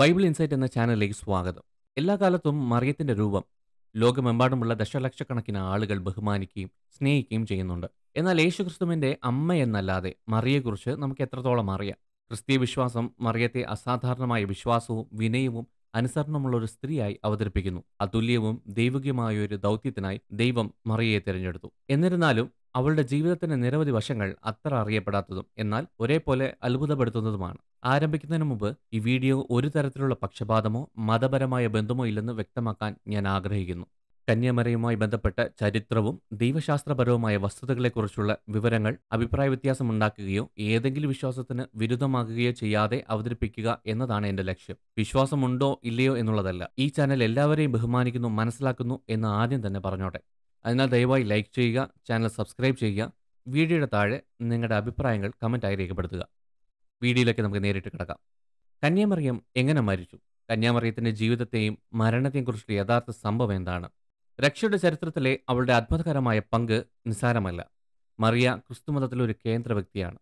Bible insight എന്ന ചാനലിലേക്ക് സ്വാഗതം എല്ലാ കാലത്തും മറിയത്തിന്റെ രൂപം ലോകമെമ്പാടുമുള്ള ദശലക്ഷക്കണക്കിന് ആളുകൾ ബഹുമാനിക്കുകയും സ്നേഹിക്കുകയും ചെയ്യുന്നുണ്ട് എന്നാൽ യേശുക്രിസ്തുവിന്റെ അമ്മ എന്നല്ലാതെ മറിയെക്കുറിച്ച് നമുക്ക് എത്രത്തോളം അറിയാം ക്രിസ്തീയ വിശ്വാസം മറിയത്തെ അസാധാരണമായ വിശ്വാസവും വിനയവും അനുസരണമുള്ള ഒരു സ്ത്രീയായി അവതരിപ്പിക്കുന്നു അതുല്യവും ദൈവികമായ ഒരു ദൗത്യത്തിനായി ദൈവം മറിയയെ തിരഞ്ഞെടുത്തു എന്നിരുന്നാലും അവളുടെ ജീവിതത്തിന്റെ നിരവധി വശങ്ങൾ അത്ര അറിയപ്പെടാത്തതും എന്നാൽ ഒരേപോലെ അത്ഭുതപ്പെടുത്തുന്നതുമാണ് ആരംഭിക്കുന്നതിന് മുമ്പ് ഈ വീഡിയോ ഒരു തരത്തിലുള്ള പക്ഷപാതമോ മതപരമായ ബന്ധമോ ഇല്ലെന്ന് വ്യക്തമാക്കാൻ ഞാൻ ആഗ്രഹിക്കുന്നു കന്യാമരയുമായി ബന്ധപ്പെട്ട ചരിത്രവും ദൈവശാസ്ത്രപരവുമായ വസ്തുതകളെക്കുറിച്ചുള്ള വിവരങ്ങൾ അഭിപ്രായ വ്യത്യാസമുണ്ടാക്കുകയോ ഏതെങ്കിലും വിശ്വാസത്തിന് വിരുദ്ധമാകുകയോ ചെയ്യാതെ അവതരിപ്പിക്കുക എന്നതാണ് എന്റെ ലക്ഷ്യം വിശ്വാസമുണ്ടോ ഇല്ലയോ എന്നുള്ളതല്ല ഈ ചാനൽ എല്ലാവരെയും ബഹുമാനിക്കുന്നു മനസ്സിലാക്കുന്നു എന്ന് ആദ്യം തന്നെ പറഞ്ഞോട്ടെ അതിനാൽ ദയവായി ലൈക്ക് ചെയ്യുക ചാനൽ സബ്സ്ക്രൈബ് ചെയ്യുക വീഡിയോയുടെ താഴെ നിങ്ങളുടെ അഭിപ്രായങ്ങൾ കമൻറ്റായി രേഖപ്പെടുത്തുക വീഡിയോയിലേക്ക് നമുക്ക് നേരിട്ട് കിടക്കാം കന്യാമറിയം എങ്ങനെ മരിച്ചു കന്യാമറിയത്തിൻ്റെ ജീവിതത്തെയും മരണത്തെയും കുറിച്ചുള്ള യഥാർത്ഥ സംഭവം എന്താണ് രക്ഷയുടെ ചരിത്രത്തിലെ അവളുടെ അത്ഭുതകരമായ പങ്ക് നിസ്സാരമല്ല മറിയ ക്രിസ്തുമതത്തിലെ ഒരു കേന്ദ്ര വ്യക്തിയാണ്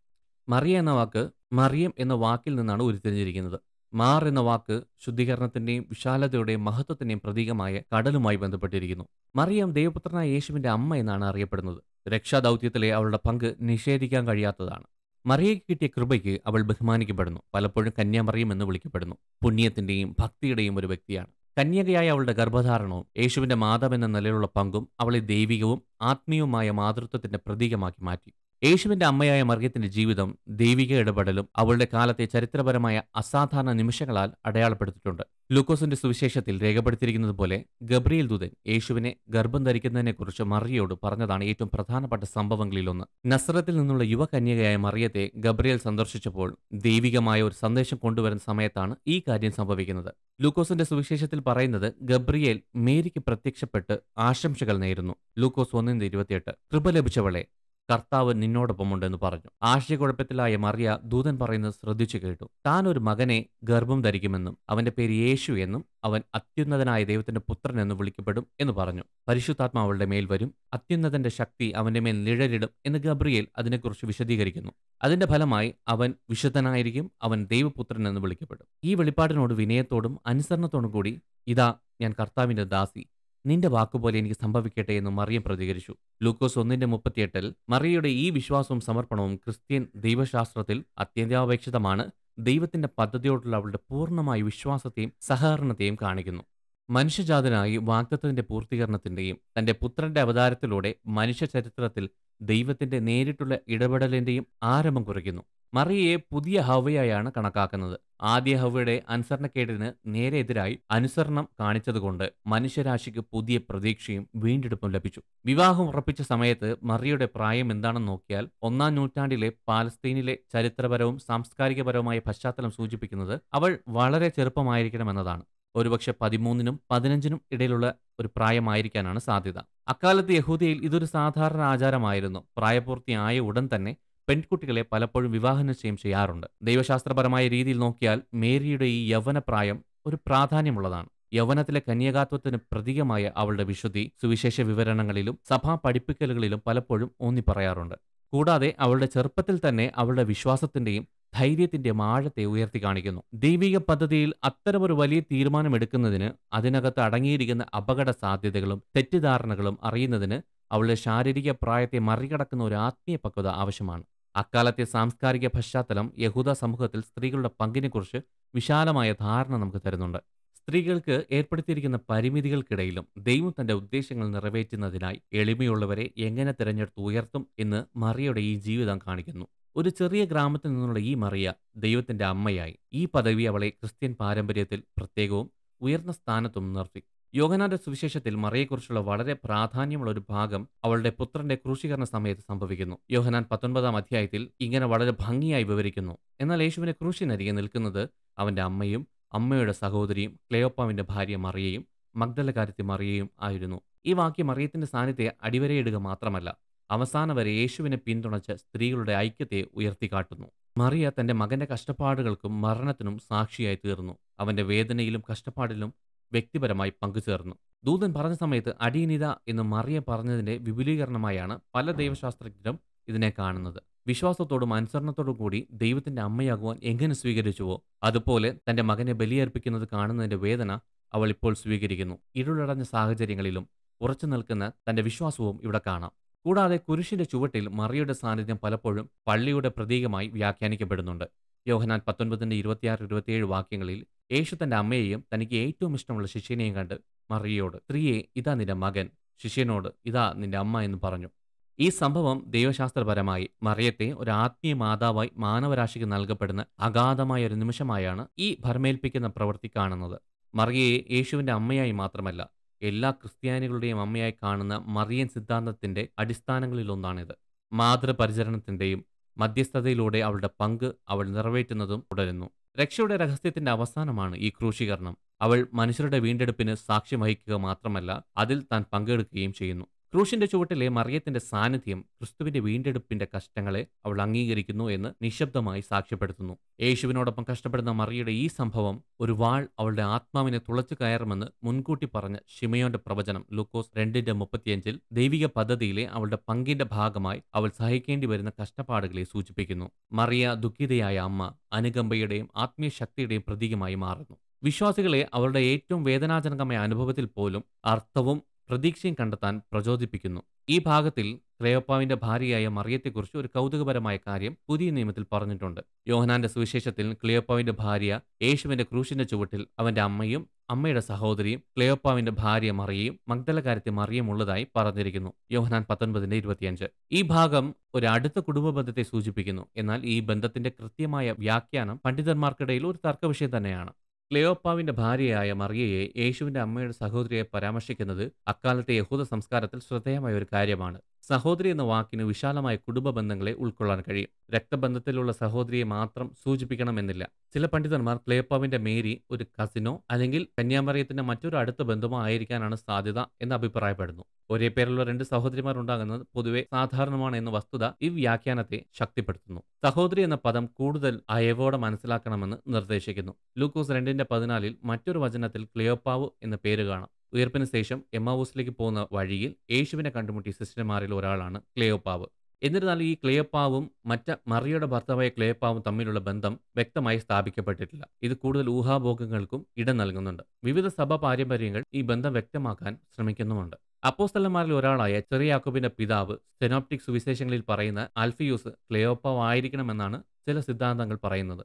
മറിയ എന്ന വാക്ക് മറിയം എന്ന വാക്കിൽ നിന്നാണ് ഉരുത്തിരിഞ്ഞിരിക്കുന്നത് മാർ എന്ന വാക്ക് ശുദ്ധീകരണത്തിന്റെയും വിശാലതയുടെയും മഹത്വത്തിന്റെയും പ്രതീകമായ കടലുമായി ബന്ധപ്പെട്ടിരിക്കുന്നു മറിയം ദൈവപുത്രനായ യേശുവിന്റെ അമ്മ എന്നാണ് അറിയപ്പെടുന്നത് രക്ഷാദൗത്യത്തിലെ അവളുടെ പങ്ക് നിഷേധിക്കാൻ കഴിയാത്തതാണ് മറിയയ്ക്ക് കിട്ടിയ കൃപയ്ക്ക് അവൾ ബഹുമാനിക്കപ്പെടുന്നു പലപ്പോഴും കന്യാമറിയം എന്ന് വിളിക്കപ്പെടുന്നു പുണ്യത്തിന്റെയും ഭക്തിയുടെയും ഒരു വ്യക്തിയാണ് കന്യകയായ അവളുടെ ഗർഭധാരണവും യേശുവിന്റെ മാതാവ് എന്ന നിലയിലുള്ള പങ്കും അവളെ ദൈവികവും ആത്മീയവുമായ മാതൃത്വത്തിന്റെ പ്രതീകമാക്കി മാറ്റി യേശുവിന്റെ അമ്മയായ മറിയത്തിന്റെ ജീവിതം ദൈവിക ഇടപെടലും അവളുടെ കാലത്തെ ചരിത്രപരമായ അസാധാരണ നിമിഷങ്ങളാൽ അടയാളപ്പെടുത്തിയിട്ടുണ്ട് ലൂക്കോസിന്റെ സുവിശേഷത്തിൽ രേഖപ്പെടുത്തിയിരിക്കുന്നത് പോലെ ഗബ്രിയേൽ ദൂതൻ യേശുവിനെ ഗർഭം ധരിക്കുന്നതിനെക്കുറിച്ച് മറിയയോട് പറഞ്ഞതാണ് ഏറ്റവും പ്രധാനപ്പെട്ട സംഭവങ്ങളിലൊന്ന് നസ്രത്തിൽ നിന്നുള്ള യുവകന്യകയായ മറിയത്തെ ഗബ്രിയേൽ സന്ദർശിച്ചപ്പോൾ ദൈവികമായ ഒരു സന്ദേശം കൊണ്ടുവരുന്ന സമയത്താണ് ഈ കാര്യം സംഭവിക്കുന്നത് ലൂക്കോസിന്റെ സുവിശേഷത്തിൽ പറയുന്നത് ഗബ്രിയേൽ മേരിക്ക് പ്രത്യക്ഷപ്പെട്ട് ആശംസകൾ നേരുന്നു ലൂക്കോസ് ഒന്നിന്റെ ഇരുപത്തിയെട്ട് കൃപ ലഭിച്ചവളെ കർത്താവ് നിന്നോടൊപ്പമുണ്ടെന്ന് പറഞ്ഞു ആശയക്കുഴപ്പത്തിലായ മറിയ ദൂതൻ പറയുന്നത് ശ്രദ്ധിച്ചു കേട്ടു താൻ ഒരു മകനെ ഗർഭം ധരിക്കുമെന്നും അവന്റെ പേര് യേശു എന്നും അവൻ അത്യുന്നതനായ ദൈവത്തിന്റെ പുത്രൻ എന്ന് വിളിക്കപ്പെടും എന്ന് പറഞ്ഞു പരിശുദ്ധാത്മാവളുടെ മേൽ വരും അത്യുന്നതന്റെ ശക്തി അവന്റെ മേൽ നിഴലിടും എന്ന് ഗബ്രിയേൽ അതിനെക്കുറിച്ച് വിശദീകരിക്കുന്നു അതിന്റെ ഫലമായി അവൻ വിശുദ്ധനായിരിക്കും അവൻ ദൈവപുത്രൻ എന്ന് വിളിക്കപ്പെടും ഈ വെളിപ്പാടിനോട് വിനയത്തോടും അനുസരണത്തോടും കൂടി ഇതാ ഞാൻ കർത്താവിന്റെ ദാസി നിന്റെ വാക്കുപോലെ എനിക്ക് സംഭവിക്കട്ടെ എന്ന് മറിയം പ്രതികരിച്ചു ലൂക്കോസ് ഒന്നിന്റെ മുപ്പത്തിയെട്ടിൽ മറിയയുടെ ഈ വിശ്വാസവും സമർപ്പണവും ക്രിസ്ത്യൻ ദൈവശാസ്ത്രത്തിൽ അത്യന്താപേക്ഷിതമാണ് ദൈവത്തിന്റെ പദ്ധതിയോടുള്ള അവളുടെ പൂർണ്ണമായ വിശ്വാസത്തെയും സഹകരണത്തെയും കാണിക്കുന്നു മനുഷ്യജാതനായി വാഗ്ദത്വത്തിന്റെ പൂർത്തീകരണത്തിന്റെയും തന്റെ പുത്രന്റെ അവതാരത്തിലൂടെ മനുഷ്യ ചരിത്രത്തിൽ ദൈവത്തിന്റെ നേരിട്ടുള്ള ഇടപെടലിന്റെയും ആരംഭം കുറയ്ക്കുന്നു മറിയയെ പുതിയ ഹവയായാണ് കണക്കാക്കുന്നത് ആദ്യ ഹവയുടെ അനുസരണക്കേടിന് നേരെ എതിരായി അനുസരണം കാണിച്ചതുകൊണ്ട് മനുഷ്യരാശിക്ക് പുതിയ പ്രതീക്ഷയും വീണ്ടെടുപ്പും ലഭിച്ചു വിവാഹം ഉറപ്പിച്ച സമയത്ത് മറിയുടെ പ്രായം എന്താണെന്ന് നോക്കിയാൽ ഒന്നാം നൂറ്റാണ്ടിലെ പാലസ്തീനിലെ ചരിത്രപരവും സാംസ്കാരികപരവുമായ പശ്ചാത്തലം സൂചിപ്പിക്കുന്നത് അവൾ വളരെ ചെറുപ്പമായിരിക്കണമെന്നതാണ് ഒരുപക്ഷെ പതിമൂന്നിനും പതിനഞ്ചിനും ഇടയിലുള്ള ഒരു പ്രായമായിരിക്കാനാണ് സാധ്യത അക്കാലത്ത് യഹൂദിയിൽ ഇതൊരു സാധാരണ ആചാരമായിരുന്നു പ്രായപൂർത്തിയായ ഉടൻ തന്നെ പെൺകുട്ടികളെ പലപ്പോഴും വിവാഹനം ചെയ്യാറുണ്ട് ദൈവശാസ്ത്രപരമായ രീതിയിൽ നോക്കിയാൽ മേരിയുടെ ഈ യൗവനപ്രായം ഒരു പ്രാധാന്യമുള്ളതാണ് യൗവനത്തിലെ കന്യകാത്വത്തിന് പ്രതീകമായ അവളുടെ വിശുദ്ധി സുവിശേഷ വിവരണങ്ങളിലും സഭാ പഠിപ്പിക്കലുകളിലും പലപ്പോഴും ഊന്നി പറയാറുണ്ട് കൂടാതെ അവളുടെ ചെറുപ്പത്തിൽ തന്നെ അവളുടെ വിശ്വാസത്തിന്റെയും ധൈര്യത്തിന്റെയും ആഴത്തെ ഉയർത്തി കാണിക്കുന്നു ദൈവിക പദ്ധതിയിൽ അത്തരമൊരു വലിയ തീരുമാനമെടുക്കുന്നതിന് അതിനകത്ത് അടങ്ങിയിരിക്കുന്ന അപകട സാധ്യതകളും തെറ്റിദ്ധാരണകളും അറിയുന്നതിന് അവളുടെ ശാരീരിക പ്രായത്തെ മറികടക്കുന്ന ഒരു ആത്മീയ പക്വത ആവശ്യമാണ് അക്കാലത്തെ സാംസ്കാരിക പശ്ചാത്തലം യഹൂദ സമൂഹത്തിൽ സ്ത്രീകളുടെ പങ്കിനെക്കുറിച്ച് വിശാലമായ ധാരണ നമുക്ക് തരുന്നുണ്ട് സ്ത്രീകൾക്ക് ഏർപ്പെടുത്തിയിരിക്കുന്ന പരിമിതികൾക്കിടയിലും ദൈവം തന്റെ ഉദ്ദേശങ്ങൾ നിറവേറ്റുന്നതിനായി എളിമയുള്ളവരെ എങ്ങനെ തിരഞ്ഞെടുത്ത് ഉയർത്തും എന്ന് മറിയയുടെ ഈ ജീവിതം കാണിക്കുന്നു ഒരു ചെറിയ ഗ്രാമത്തിൽ നിന്നുള്ള ഈ മറിയ ദൈവത്തിന്റെ അമ്മയായി ഈ പദവി അവളെ ക്രിസ്ത്യൻ പാരമ്പര്യത്തിൽ പ്രത്യേകവും ഉയർന്ന സ്ഥാനത്തും നിർത്തി യോഗനാന്റെ സുവിശേഷത്തിൽ മറിയെക്കുറിച്ചുള്ള വളരെ പ്രാധാന്യമുള്ള ഒരു ഭാഗം അവളുടെ പുത്രന്റെ ക്രൂശീകരണ സമയത്ത് സംഭവിക്കുന്നു യോഹനാൻ പത്തൊൻപതാം അധ്യായത്തിൽ ഇങ്ങനെ വളരെ ഭംഗിയായി വിവരിക്കുന്നു എന്നാൽ യേശുവിനെ ക്രൂശിനരികെ നിൽക്കുന്നത് അവന്റെ അമ്മയും അമ്മയുടെ സഹോദരിയും ക്ലേയോപ്പാവിന്റെ ഭാര്യ മറിയയും മഗ്ദലകാരത്തി മറിയയും ആയിരുന്നു ഈ വാക്യം മറിയത്തിന്റെ സാന്നിധ്യത്തെ അടിവരയിടുക മാത്രമല്ല അവസാന വരെ യേശുവിനെ പിന്തുണച്ച് സ്ത്രീകളുടെ ഐക്യത്തെ ഉയർത്തിക്കാട്ടുന്നു മറിയ തന്റെ മകന്റെ കഷ്ടപ്പാടുകൾക്കും മരണത്തിനും സാക്ഷിയായി തീർന്നു അവന്റെ വേദനയിലും കഷ്ടപ്പാടിലും വ്യക്തിപരമായി പങ്കുചേർന്നു ദൂതൻ പറഞ്ഞ സമയത്ത് അടിയനിത എന്ന് മറിയ പറഞ്ഞതിന്റെ വിപുലീകരണമായാണ് പല ദൈവശാസ്ത്രജ്ഞരും ഇതിനെ കാണുന്നത് വിശ്വാസത്തോടും അനുസരണത്തോടും കൂടി ദൈവത്തിന്റെ അമ്മയാകുവാൻ എങ്ങനെ സ്വീകരിച്ചുവോ അതുപോലെ തന്റെ മകനെ ബലിയർപ്പിക്കുന്നത് കാണുന്നതിന്റെ വേദന അവൾ ഇപ്പോൾ സ്വീകരിക്കുന്നു ഇരുളടഞ്ഞ സാഹചര്യങ്ങളിലും ഉറച്ചു നിൽക്കുന്ന തന്റെ വിശ്വാസവും ഇവിടെ കാണാം കൂടാതെ കുരിശിന്റെ ചുവട്ടിൽ മറിയുടെ സാന്നിധ്യം പലപ്പോഴും പള്ളിയുടെ പ്രതീകമായി വ്യാഖ്യാനിക്കപ്പെടുന്നുണ്ട് യോഹനാൻ പത്തൊൻപതിൻ്റെ ഇരുപത്തിയാറ് ഇരുപത്തിയേഴ് വാക്യങ്ങളിൽ യേശു തൻ്റെ അമ്മയെയും തനിക്ക് ഏറ്റവും ഇഷ്ടമുള്ള ശിഷ്യനെയും കണ്ട് മറിയയോട് സ്ത്രീയെ ഇതാ നിന്റെ മകൻ ശിഷ്യനോട് ഇതാ നിന്റെ അമ്മ എന്ന് പറഞ്ഞു ഈ സംഭവം ദൈവശാസ്ത്രപരമായി മറിയത്തെ ഒരു ആത്മീയ മാതാവായി മാനവരാശിക്ക് നൽകപ്പെടുന്ന അഗാധമായ ഒരു നിമിഷമായാണ് ഈ ഭരമേൽപ്പിക്കുന്ന പ്രവൃത്തി കാണുന്നത് മറിയയെ യേശുവിൻ്റെ അമ്മയായി മാത്രമല്ല എല്ലാ ക്രിസ്ത്യാനികളുടെയും അമ്മയായി കാണുന്ന മറിയൻ സിദ്ധാന്തത്തിന്റെ അടിസ്ഥാനങ്ങളിലൊന്നാണിത് മാതൃപരിചരണത്തിന്റെയും മധ്യസ്ഥതയിലൂടെ അവളുടെ പങ്ക് അവൾ നിറവേറ്റുന്നതും തുടരുന്നു രക്ഷയുടെ രഹസ്യത്തിന്റെ അവസാനമാണ് ഈ ക്രൂശീകരണം അവൾ മനുഷ്യരുടെ വീണ്ടെടുപ്പിന് സാക്ഷ്യം വഹിക്കുക മാത്രമല്ല അതിൽ താൻ പങ്കെടുക്കുകയും ചെയ്യുന്നു ക്രൂശിന്റെ ചുവട്ടിലെ മറിയത്തിന്റെ സാന്നിധ്യം ക്രിസ്തുവിന്റെ വീണ്ടെടുപ്പിന്റെ കഷ്ടങ്ങളെ അവൾ അംഗീകരിക്കുന്നു എന്ന് നിശബ്ദമായി സാക്ഷ്യപ്പെടുത്തുന്നു യേശുവിനോടൊപ്പം കഷ്ടപ്പെടുന്ന മറിയയുടെ ഈ സംഭവം ഒരു വാൾ അവളുടെ ആത്മാവിനെ തുളച്ചു കയറുമെന്ന് മുൻകൂട്ടി പറഞ്ഞ ഷിമയോന്റെ പ്രവചനം ലൂക്കോസ് രണ്ടിന്റെ മുപ്പത്തിയഞ്ചിൽ ദൈവിക പദ്ധതിയിലെ അവളുടെ പങ്കിന്റെ ഭാഗമായി അവൾ സഹിക്കേണ്ടി വരുന്ന കഷ്ടപ്പാടുകളെ സൂചിപ്പിക്കുന്നു മറിയ ദുഃഖിതയായ അമ്മ അനുകമ്പയുടെയും ആത്മീയ ശക്തിയുടെയും പ്രതീകമായി മാറുന്നു വിശ്വാസികളെ അവരുടെ ഏറ്റവും വേദനാജനകമായ അനുഭവത്തിൽ പോലും അർത്ഥവും പ്രതീക്ഷയും കണ്ടെത്താൻ പ്രചോദിപ്പിക്കുന്നു ഈ ഭാഗത്തിൽ ക്ലയോപ്പാവിന്റെ ഭാര്യയായ മറിയത്തെക്കുറിച്ച് ഒരു കൗതുകപരമായ കാര്യം പുതിയ നിയമത്തിൽ പറഞ്ഞിട്ടുണ്ട് യോഹനാന്റെ സുവിശേഷത്തിൽ ക്ലിയോപ്പാവിന്റെ ഭാര്യ യേശുവിന്റെ ക്രൂശിന്റെ ചുവട്ടിൽ അവന്റെ അമ്മയും അമ്മയുടെ സഹോദരിയും ക്ലിയോപ്പാവിന്റെ ഭാര്യ മറിയയും മഗ്ദലകാരത്തെ മറിയും ഉള്ളതായി പറഞ്ഞിരിക്കുന്നു യോഹനാൻ പത്തൊൻപതിന്റെ ഇരുപത്തിയഞ്ച് ഈ ഭാഗം ഒരു അടുത്ത കുടുംബ ബന്ധത്തെ സൂചിപ്പിക്കുന്നു എന്നാൽ ഈ ബന്ധത്തിന്റെ കൃത്യമായ വ്യാഖ്യാനം പണ്ഡിതന്മാർക്കിടയിൽ ഒരു തർക്കവിഷയം തന്നെയാണ് ക്ലിയോപ്പാവിന്റെ ഭാര്യയായ മറിയയെ യേശുവിന്റെ അമ്മയുടെ സഹോദരിയെ പരാമർശിക്കുന്നത് അക്കാലത്തെ യഹൂദ സംസ്കാരത്തിൽ ശ്രദ്ധേയമായ ഒരു കാര്യമാണ് സഹോദരി എന്ന വാക്കിന് വിശാലമായ കുടുംബ ബന്ധങ്ങളെ ഉൾക്കൊള്ളാൻ കഴിയും രക്തബന്ധത്തിലുള്ള സഹോദരിയെ മാത്രം സൂചിപ്പിക്കണമെന്നില്ല ചില പണ്ഡിതന്മാർ ക്ലേപ്പാവിന്റെ മേരി ഒരു കസിനോ അല്ലെങ്കിൽ കന്യാമറിയത്തിന്റെ മറ്റൊരു അടുത്ത ബന്ധമോ ആയിരിക്കാനാണ് സാധ്യത എന്ന് അഭിപ്രായപ്പെടുന്നു ഒരേ പേരുള്ള രണ്ട് സഹോദരിമാർ ഉണ്ടാകുന്നത് പൊതുവെ സാധാരണമാണ് എന്ന വസ്തുത ഈ വ്യാഖ്യാനത്തെ ശക്തിപ്പെടുത്തുന്നു സഹോദരി എന്ന പദം കൂടുതൽ അയവോടെ മനസ്സിലാക്കണമെന്ന് നിർദ്ദേശിക്കുന്നു ലൂക്കോസ് രണ്ടിന്റെ പതിനാലിൽ മറ്റൊരു വചനത്തിൽ ക്ലിയോപ്പാവ് എന്ന പേര് കാണാം ഉയർപ്പിന് ശേഷം എമ്മാവൂസിലേക്ക് പോകുന്ന വഴിയിൽ യേശുവിനെ കണ്ടുമുട്ടിയ സിസ്റ്റർമാരിൽ ഒരാളാണ് ക്ലേയോപ്പാവ് എന്നിരുന്നാലും ഈ ക്ലേയപ്പാവും മറ്റ് മറിയയുടെ ഭർത്താവായ ക്ലേയപ്പാവും തമ്മിലുള്ള ബന്ധം വ്യക്തമായി സ്ഥാപിക്കപ്പെട്ടിട്ടില്ല ഇത് കൂടുതൽ ഊഹാഭോഗങ്ങൾക്കും ഇടം നൽകുന്നുണ്ട് വിവിധ സഭ പാരമ്പര്യങ്ങൾ ഈ ബന്ധം വ്യക്തമാക്കാൻ ശ്രമിക്കുന്നുമുണ്ട് അപ്പോസ്തലന്മാരിൽ ഒരാളായ ചെറിയ ചെറിയാക്കുബിന്റെ പിതാവ് സെനോപ്റ്റിക് സുവിശേഷങ്ങളിൽ പറയുന്ന അൽഫിയൂസ് ക്ലേയോപ്പാവ് ആയിരിക്കണമെന്നാണ് ചില സിദ്ധാന്തങ്ങൾ പറയുന്നത്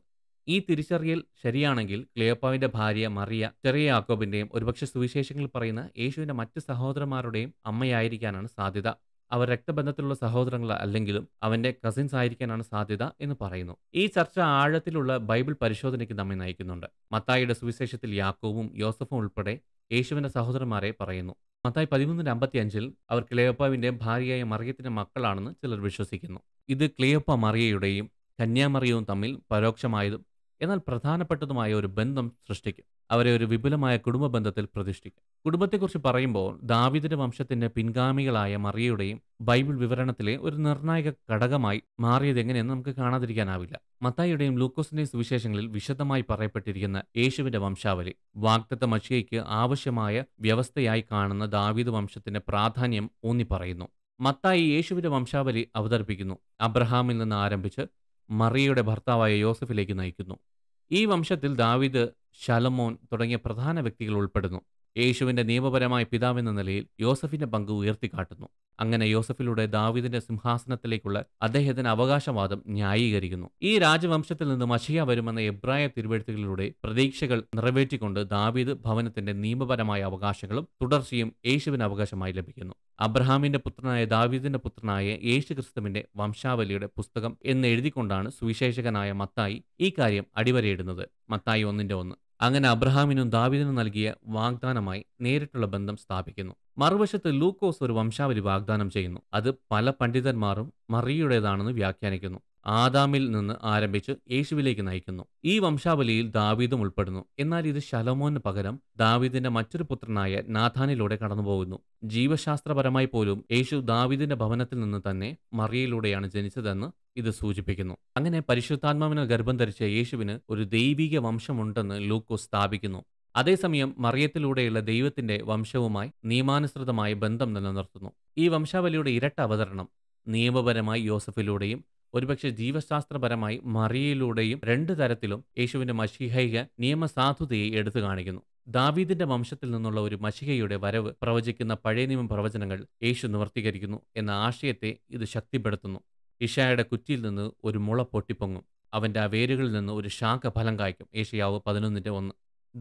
ഈ തിരിച്ചറിയൽ ശരിയാണെങ്കിൽ ക്ലിയോപ്പാവിന്റെ ഭാര്യ മറിയ ചെറിയ യാക്കോബിന്റെയും ഒരുപക്ഷെ സുവിശേഷങ്ങളിൽ പറയുന്ന യേശുവിന്റെ മറ്റ് സഹോദരന്മാരുടെയും അമ്മയായിരിക്കാനാണ് സാധ്യത അവർ രക്തബന്ധത്തിലുള്ള സഹോദരങ്ങൾ അല്ലെങ്കിലും അവന്റെ കസിൻസ് ആയിരിക്കാനാണ് സാധ്യത എന്ന് പറയുന്നു ഈ ചർച്ച ആഴത്തിലുള്ള ബൈബിൾ പരിശോധനയ്ക്ക് നമ്മെ നയിക്കുന്നുണ്ട് മത്തായിയുടെ സുവിശേഷത്തിൽ യാക്കോവും യോസഫും ഉൾപ്പെടെ യേശുവിന്റെ സഹോദരന്മാരെ പറയുന്നു മത്തായി പതിമൂന്നിന്റെ അമ്പത്തി അഞ്ചിൽ അവർ ക്ലിയോപ്പാവിന്റെ ഭാര്യയായ മറിയത്തിന്റെ മക്കളാണെന്ന് ചിലർ വിശ്വസിക്കുന്നു ഇത് ക്ലിയോപ്പ മറിയയുടെയും കന്യാമറിയവും തമ്മിൽ പരോക്ഷമായതും എന്നാൽ പ്രധാനപ്പെട്ടതുമായ ഒരു ബന്ധം സൃഷ്ടിക്കും അവരെ ഒരു വിപുലമായ കുടുംബ ബന്ധത്തിൽ പ്രതിഷ്ഠിക്കും കുടുംബത്തെക്കുറിച്ച് പറയുമ്പോൾ ദാവിദിന്റെ വംശത്തിന്റെ പിൻഗാമികളായ മറിയയുടെയും ബൈബിൾ വിവരണത്തിലെ ഒരു നിർണായക ഘടകമായി മാറിയത് എങ്ങനെയെന്ന് നമുക്ക് കാണാതിരിക്കാനാവില്ല മത്തായിയുടെയും ലൂക്കോസിന്റെയും സുവിശേഷങ്ങളിൽ വിശദമായി പറയപ്പെട്ടിരിക്കുന്ന യേശുവിന്റെ വംശാവലി വാഗ്ദത്ത മഷിയയ്ക്ക് ആവശ്യമായ വ്യവസ്ഥയായി കാണുന്ന ദാവീദ് വംശത്തിന്റെ പ്രാധാന്യം ഊന്നി പറയുന്നു മത്തായി യേശുവിന്റെ വംശാവലി അവതരിപ്പിക്കുന്നു അബ്രഹാമിൽ നിന്ന് ആരംഭിച്ച് മറിയയുടെ ഭർത്താവായ യോസഫിലേക്ക് നയിക്കുന്നു ഈ വംശത്തിൽ ദാവിദ് ശലമോൻ തുടങ്ങിയ പ്രധാന വ്യക്തികൾ ഉൾപ്പെടുന്നു യേശുവിന്റെ നിയമപരമായ പിതാവെന്ന നിലയിൽ യോസഫിന്റെ പങ്ക് ഉയർത്തിക്കാട്ടുന്നു അങ്ങനെ യോസഫിലൂടെ ദാവിദിന്റെ സിംഹാസനത്തിലേക്കുള്ള അദ്ദേഹത്തിന്റെ അവകാശവാദം ന്യായീകരിക്കുന്നു ഈ രാജവംശത്തിൽ നിന്ന് മഷിയ വരുമെന്ന എബ്രായ തിരുവെഴുത്തുകളിലൂടെ പ്രതീക്ഷകൾ നിറവേറ്റിക്കൊണ്ട് ദാവീദ് ഭവനത്തിന്റെ നിയമപരമായ അവകാശങ്ങളും തുടർച്ചയും യേശുവിന് അവകാശമായി ലഭിക്കുന്നു അബ്രഹാമിൻ്റെ പുത്രനായ ദാവീദിൻ്റെ പുത്രനായ യേശു ക്രിസ്തുവിൻ്റെ വംശാവലിയുടെ പുസ്തകം എന്ന് എഴുതിക്കൊണ്ടാണ് സുവിശേഷകനായ മത്തായി ഈ കാര്യം അടിവരയിടുന്നത് മത്തായി ഒന്നിൻ്റെ ഒന്ന് അങ്ങനെ അബ്രഹാമിനും ദാവിദിനും നൽകിയ വാഗ്ദാനമായി നേരിട്ടുള്ള ബന്ധം സ്ഥാപിക്കുന്നു മറുവശത്ത് ലൂക്കോസ് ഒരു വംശാവലി വാഗ്ദാനം ചെയ്യുന്നു അത് പല പണ്ഡിതന്മാരും മറിയുടേതാണെന്ന് വ്യാഖ്യാനിക്കുന്നു ആദാമിൽ നിന്ന് ആരംഭിച്ച് യേശുവിലേക്ക് നയിക്കുന്നു ഈ വംശാവലിയിൽ ദാവീദും ഉൾപ്പെടുന്നു എന്നാൽ ഇത് ശലോമോന് പകരം ദാവീദിന്റെ മറ്റൊരു പുത്രനായ നാഥാനിലൂടെ കടന്നുപോകുന്നു ജീവശാസ്ത്രപരമായി പോലും യേശു ദാവീദിന്റെ ഭവനത്തിൽ നിന്ന് തന്നെ മറിയയിലൂടെയാണ് ജനിച്ചതെന്ന് ഇത് സൂചിപ്പിക്കുന്നു അങ്ങനെ പരിശുദ്ധാത്മാവിനെ ഗർഭം ധരിച്ച യേശുവിന് ഒരു ദൈവിക വംശമുണ്ടെന്ന് ലൂക്കോസ് സ്ഥാപിക്കുന്നു അതേസമയം മറിയത്തിലൂടെയുള്ള ദൈവത്തിന്റെ വംശവുമായി നിയമാനുസൃതമായ ബന്ധം നിലനിർത്തുന്നു ഈ വംശാവലിയുടെ ഇരട്ട അവതരണം നിയമപരമായി യോസഫിലൂടെയും ഒരുപക്ഷെ ജീവശാസ്ത്രപരമായി മറിയയിലൂടെയും രണ്ട് തരത്തിലും യേശുവിന്റെ മഷിഹയ്യ നിയമസാധുതയെ എടുത്തു കാണിക്കുന്നു ദാവീദിന്റെ വംശത്തിൽ നിന്നുള്ള ഒരു മഷികയുടെ വരവ് പ്രവചിക്കുന്ന പഴയ നിയമ പ്രവചനങ്ങൾ യേശു നിവർത്തീകരിക്കുന്നു എന്ന ആശയത്തെ ഇത് ശക്തിപ്പെടുത്തുന്നു ഇഷായുടെ കുറ്റിയിൽ നിന്ന് ഒരു മുള പൊട്ടിപ്പൊങ്ങും അവന്റെ ആ വേരുകളിൽ നിന്ന് ഒരു ശാഖ ഫലം കായ്ക്കും ഏഷ്യാവ് പതിനൊന്നിന്റെ ഒന്ന്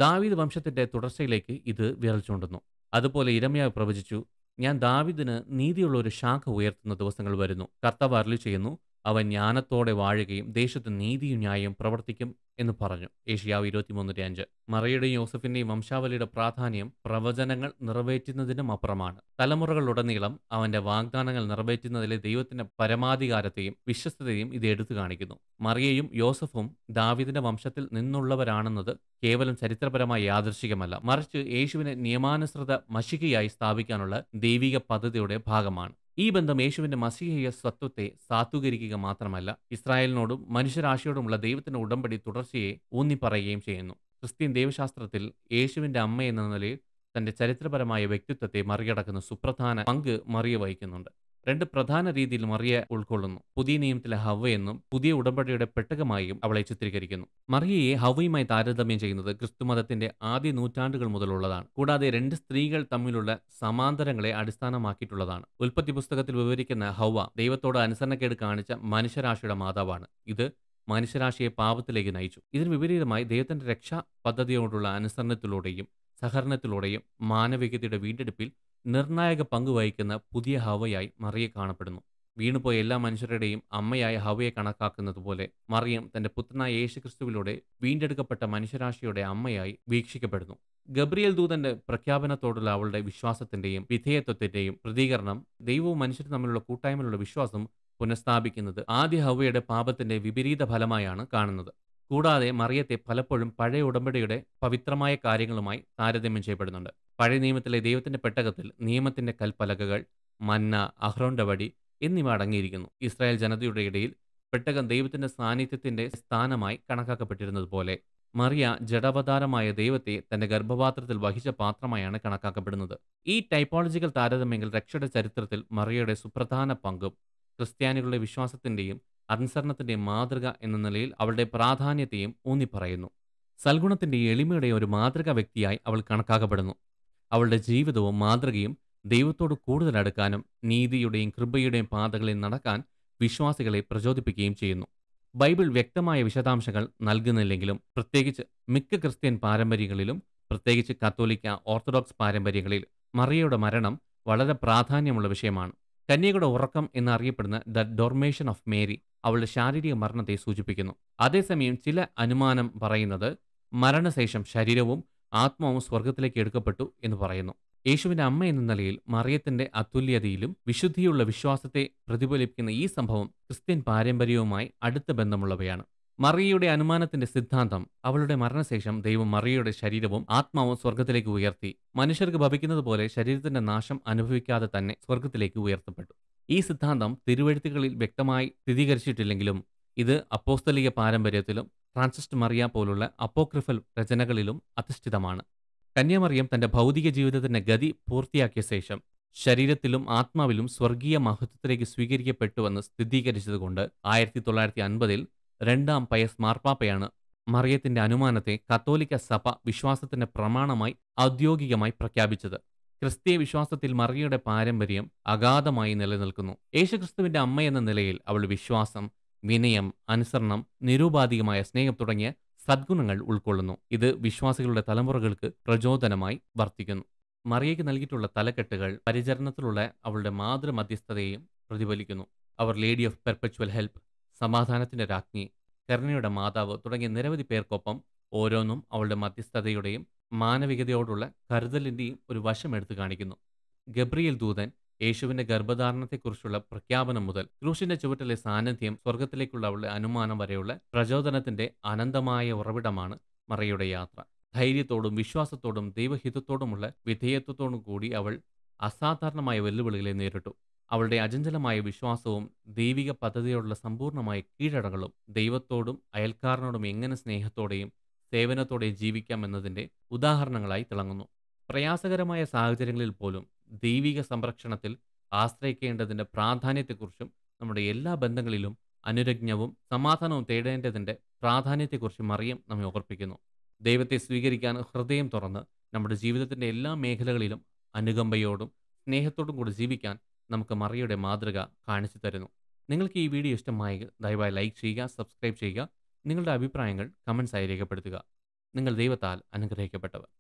ദാവീദ് വംശത്തിന്റെ തുടർച്ചയിലേക്ക് ഇത് വിരൽ ചൂണ്ടുന്നു അതുപോലെ ഇരമയാവ് പ്രവചിച്ചു ഞാൻ ദാവിദിന് നീതിയുള്ള ഒരു ശാഖ ഉയർത്തുന്ന ദിവസങ്ങൾ വരുന്നു കർത്താവ് ചെയ്യുന്നു അവൻ ജ്ഞാനത്തോടെ വാഴുകയും ദേശത്ത് നീതിയും ന്യായവും പ്രവർത്തിക്കും എന്ന് പറഞ്ഞു ഏഷ്യാവ് ഇരുപത്തിമൂന്നിൻ്റെ അഞ്ച് മറയുടെയും യോസഫിൻ്റെയും വംശാവലിയുടെ പ്രാധാന്യം പ്രവചനങ്ങൾ നിറവേറ്റുന്നതിനും അപ്പുറമാണ് തലമുറകളുടനീളം അവൻ്റെ വാഗ്ദാനങ്ങൾ നിറവേറ്റുന്നതിലെ ദൈവത്തിൻ്റെ പരമാധികാരത്തെയും വിശ്വസ്തതയും ഇത് എടുത്തു കാണിക്കുന്നു മറിയയും യോസഫും ദാവിദിൻ്റെ വംശത്തിൽ നിന്നുള്ളവരാണെന്നത് കേവലം ചരിത്രപരമായി യാദൃശികമല്ല മറിച്ച് യേശുവിനെ നിയമാനുസൃത മഷികയായി സ്ഥാപിക്കാനുള്ള ദൈവിക പദ്ധതിയുടെ ഭാഗമാണ് ഈ ബന്ധം യേശുവിന്റെ മസിഹയ സ്വത്വത്തെ സാത്തൂകരിക്കുക മാത്രമല്ല ഇസ്രായേലിനോടും മനുഷ്യരാശിയോടുമുള്ള ദൈവത്തിന്റെ ഉടമ്പടി തുടർച്ചയെ ഊന്നിപ്പറയുകയും ചെയ്യുന്നു ക്രിസ്ത്യൻ ദൈവശാസ്ത്രത്തിൽ യേശുവിന്റെ അമ്മ എന്ന നിലയിൽ തന്റെ ചരിത്രപരമായ വ്യക്തിത്വത്തെ മറികടക്കുന്ന സുപ്രധാന പങ്ക് മറിയ വഹിക്കുന്നുണ്ട് രണ്ട് പ്രധാന രീതിയിൽ മറിയ ഉൾക്കൊള്ളുന്നു പുതിയ നിയമത്തിലെ ഹവ എന്നും പുതിയ ഉടമ്പടിയുടെ പെട്ടകമായും അവളെ ചിത്രീകരിക്കുന്നു മറിയയെ ഹവയുമായി താരതമ്യം ചെയ്യുന്നത് ക്രിസ്തുമതത്തിന്റെ ആദ്യ നൂറ്റാണ്ടുകൾ മുതലുള്ളതാണ് കൂടാതെ രണ്ട് സ്ത്രീകൾ തമ്മിലുള്ള സമാന്തരങ്ങളെ അടിസ്ഥാനമാക്കിയിട്ടുള്ളതാണ് ഉൽപ്പത്തി പുസ്തകത്തിൽ വിവരിക്കുന്ന ഹവ ദൈവത്തോട് അനുസരണക്കേട് കാണിച്ച മനുഷ്യരാശിയുടെ മാതാവാണ് ഇത് മനുഷ്യരാശിയെ പാപത്തിലേക്ക് നയിച്ചു ഇതിന് വിപരീതമായി ദൈവത്തിന്റെ രക്ഷാ പദ്ധതിയോടുള്ള അനുസരണത്തിലൂടെയും സഹകരണത്തിലൂടെയും മാനവികതയുടെ വീണ്ടെടുപ്പിൽ നിർണായക പങ്ക് വഹിക്കുന്ന പുതിയ ഹവയായി മറിയെ കാണപ്പെടുന്നു വീണുപോയ എല്ലാ മനുഷ്യരുടെയും അമ്മയായ ഹവയെ കണക്കാക്കുന്നതുപോലെ മറിയം തന്റെ പുത്രനായ യേശുക്രിസ്തുവിലൂടെ വീണ്ടെടുക്കപ്പെട്ട മനുഷ്യരാശിയുടെ അമ്മയായി വീക്ഷിക്കപ്പെടുന്നു ഗബ്രിയൽ ദൂതന്റെ പ്രഖ്യാപനത്തോടുള്ള അവളുടെ വിശ്വാസത്തിന്റെയും വിധേയത്വത്തിന്റെയും പ്രതികരണം ദൈവവും മനുഷ്യരും തമ്മിലുള്ള കൂട്ടായ്മയിലുള്ള വിശ്വാസം പുനഃസ്ഥാപിക്കുന്നത് ആദ്യ ഹവയുടെ പാപത്തിന്റെ വിപരീത ഫലമായാണ് കാണുന്നത് കൂടാതെ മറിയത്തെ പലപ്പോഴും പഴയ ഉടമ്പടിയുടെ പവിത്രമായ കാര്യങ്ങളുമായി താരതമ്യം ചെയ്യപ്പെടുന്നുണ്ട് പഴയ നിയമത്തിലെ ദൈവത്തിന്റെ പെട്ടകത്തിൽ നിയമത്തിന്റെ കൽപ്പലകകൾ മന്ന അഹ്റോന്റെ വടി എന്നിവ അടങ്ങിയിരിക്കുന്നു ഇസ്രായേൽ ജനതയുടെ ഇടയിൽ പെട്ടകം ദൈവത്തിന്റെ സാന്നിധ്യത്തിന്റെ സ്ഥാനമായി കണക്കാക്കപ്പെട്ടിരുന്നതുപോലെ മറിയ ജഡാവതാരമായ ദൈവത്തെ തന്റെ ഗർഭപാത്രത്തിൽ വഹിച്ച പാത്രമായാണ് കണക്കാക്കപ്പെടുന്നത് ഈ ടൈപ്പോളജിക്കൽ താരതമ്യങ്ങൾ രക്ഷയുടെ ചരിത്രത്തിൽ മറിയയുടെ സുപ്രധാന പങ്കും ക്രിസ്ത്യാനികളുടെ വിശ്വാസത്തിന്റെയും അനുസരണത്തിന്റെയും മാതൃക എന്ന നിലയിൽ അവളുടെ പ്രാധാന്യത്തെയും ഊന്നിപ്പറയുന്നു സൽഗുണത്തിന്റെ എളിമയുടെ ഒരു മാതൃക വ്യക്തിയായി അവൾ കണക്കാക്കപ്പെടുന്നു അവളുടെ ജീവിതവും മാതൃകയും ദൈവത്തോട് കൂടുതൽ അടുക്കാനും നീതിയുടെയും കൃപയുടെയും പാതകളിൽ നടക്കാൻ വിശ്വാസികളെ പ്രചോദിപ്പിക്കുകയും ചെയ്യുന്നു ബൈബിൾ വ്യക്തമായ വിശദാംശങ്ങൾ നൽകുന്നില്ലെങ്കിലും പ്രത്യേകിച്ച് മിക്ക ക്രിസ്ത്യൻ പാരമ്പര്യങ്ങളിലും പ്രത്യേകിച്ച് കത്തോലിക്ക ഓർത്തഡോക്സ് പാരമ്പര്യങ്ങളിൽ മറിയയുടെ മരണം വളരെ പ്രാധാന്യമുള്ള വിഷയമാണ് കന്യകയുടെ ഉറക്കം എന്നറിയപ്പെടുന്ന ദ ഡോർമേഷൻ ഓഫ് മേരി അവളുടെ ശാരീരിക മരണത്തെ സൂചിപ്പിക്കുന്നു അതേസമയം ചില അനുമാനം പറയുന്നത് മരണശേഷം ശരീരവും ആത്മാവും സ്വർഗത്തിലേക്ക് എടുക്കപ്പെട്ടു എന്ന് പറയുന്നു യേശുവിന്റെ അമ്മ എന്ന നിലയിൽ മറിയത്തിന്റെ അതുല്യതയിലും വിശുദ്ധിയുള്ള വിശ്വാസത്തെ പ്രതിഫലിപ്പിക്കുന്ന ഈ സംഭവം ക്രിസ്ത്യൻ പാരമ്പര്യവുമായി അടുത്ത ബന്ധമുള്ളവയാണ് മറിയയുടെ അനുമാനത്തിന്റെ സിദ്ധാന്തം അവളുടെ മരണശേഷം ദൈവം മറിയയുടെ ശരീരവും ആത്മാവും സ്വർഗത്തിലേക്ക് ഉയർത്തി മനുഷ്യർക്ക് ഭവിക്കുന്നത് പോലെ ശരീരത്തിന്റെ നാശം അനുഭവിക്കാതെ തന്നെ സ്വർഗത്തിലേക്ക് ഉയർത്തപ്പെട്ടു ഈ സിദ്ധാന്തം തിരുവഴുത്തുകളിൽ വ്യക്തമായി സ്ഥിരീകരിച്ചിട്ടില്ലെങ്കിലും ഇത് അപ്പോസ്തലിക പാരമ്പര്യത്തിലും ഫ്രാൻസിസ്റ്റ് മറിയ പോലുള്ള അപ്പോക്രിഫൽ രചനകളിലും അധിഷ്ഠിതമാണ് കന്യാമറിയം തന്റെ ഭൗതിക ജീവിതത്തിന്റെ ഗതി പൂർത്തിയാക്കിയ ശേഷം ശരീരത്തിലും ആത്മാവിലും സ്വർഗീയ മഹത്വത്തിലേക്ക് സ്വീകരിക്കപ്പെട്ടുവെന്ന് സ്ഥിരീകരിച്ചതുകൊണ്ട് ആയിരത്തി തൊള്ളായിരത്തി അൻപതിൽ രണ്ടാം പയസ് മാർപ്പാപ്പയാണ് മറിയത്തിന്റെ അനുമാനത്തെ കത്തോലിക്ക സഭ വിശ്വാസത്തിന്റെ പ്രമാണമായി ഔദ്യോഗികമായി പ്രഖ്യാപിച്ചത് ക്രിസ്തീയ വിശ്വാസത്തിൽ മറിയയുടെ പാരമ്പര്യം അഗാധമായി നിലനിൽക്കുന്നു യേശുക്രിസ്തുവിന്റെ അമ്മയെന്ന നിലയിൽ അവൾ വിശ്വാസം വിനയം അനുസരണം നിരൂപാധികമായ സ്നേഹം തുടങ്ങിയ സദ്ഗുണങ്ങൾ ഉൾക്കൊള്ളുന്നു ഇത് വിശ്വാസികളുടെ തലമുറകൾക്ക് പ്രചോദനമായി വർത്തിക്കുന്നു മറിയയ്ക്ക് നൽകിയിട്ടുള്ള തലക്കെട്ടുകൾ പരിചരണത്തിലുള്ള അവളുടെ മാതൃമധ്യസ്ഥതയെയും പ്രതിഫലിക്കുന്നു അവർ ലേഡി ഓഫ് പെർപ്പച്വൽ ഹെൽപ്പ് സമാധാനത്തിന്റെ രാജ്ഞി കരുണയുടെ മാതാവ് തുടങ്ങിയ നിരവധി പേർക്കൊപ്പം ഓരോന്നും അവളുടെ മധ്യസ്ഥതയുടെയും മാനവികതയോടുള്ള കരുതലിൻ്റെയും ഒരു വശം എടുത്തു കാണിക്കുന്നു ഗബ്രിയൽ ദൂതൻ യേശുവിന്റെ ഗർഭധാരണത്തെക്കുറിച്ചുള്ള പ്രഖ്യാപനം മുതൽ ക്രൂശിന്റെ ചുവട്ടിലെ സാന്നിധ്യം സ്വർഗത്തിലേക്കുള്ള അവളുടെ അനുമാനം വരെയുള്ള പ്രചോദനത്തിന്റെ അനന്തമായ ഉറവിടമാണ് മറിയുടെ യാത്ര ധൈര്യത്തോടും വിശ്വാസത്തോടും ദൈവഹിതത്തോടുമുള്ള വിധേയത്വത്തോടും കൂടി അവൾ അസാധാരണമായ വെല്ലുവിളികളെ നേരിട്ടു അവളുടെ അചഞ്ചലമായ വിശ്വാസവും ദൈവിക പദ്ധതിയോടുള്ള സമ്പൂർണ്ണമായ കീഴടകളും ദൈവത്തോടും അയൽക്കാരനോടും എങ്ങനെ സ്നേഹത്തോടെയും സേവനത്തോടെയും ജീവിക്കാം എന്നതിൻ്റെ ഉദാഹരണങ്ങളായി തിളങ്ങുന്നു പ്രയാസകരമായ സാഹചര്യങ്ങളിൽ പോലും ദൈവിക സംരക്ഷണത്തിൽ ആശ്രയിക്കേണ്ടതിൻ്റെ പ്രാധാന്യത്തെക്കുറിച്ചും നമ്മുടെ എല്ലാ ബന്ധങ്ങളിലും അനുരജ്ഞവും സമാധാനവും തേടേണ്ടതിൻ്റെ പ്രാധാന്യത്തെക്കുറിച്ചും മറിയം നമ്മെ ഓർപ്പിക്കുന്നു ദൈവത്തെ സ്വീകരിക്കാൻ ഹൃദയം തുറന്ന് നമ്മുടെ ജീവിതത്തിൻ്റെ എല്ലാ മേഖലകളിലും അനുകമ്പയോടും സ്നേഹത്തോടും കൂടി ജീവിക്കാൻ നമുക്ക് മറിയുടെ മാതൃക കാണിച്ചു തരുന്നു നിങ്ങൾക്ക് ഈ വീഡിയോ ഇഷ്ടമായെങ്കിൽ ദയവായി ലൈക്ക് ചെയ്യുക സബ്സ്ക്രൈബ് ചെയ്യുക നിങ്ങളുടെ അഭിപ്രായങ്ങൾ കമൻസായി രേഖപ്പെടുത്തുക നിങ്ങൾ ദൈവത്താൽ അനുഗ്രഹിക്കപ്പെട്ടവർ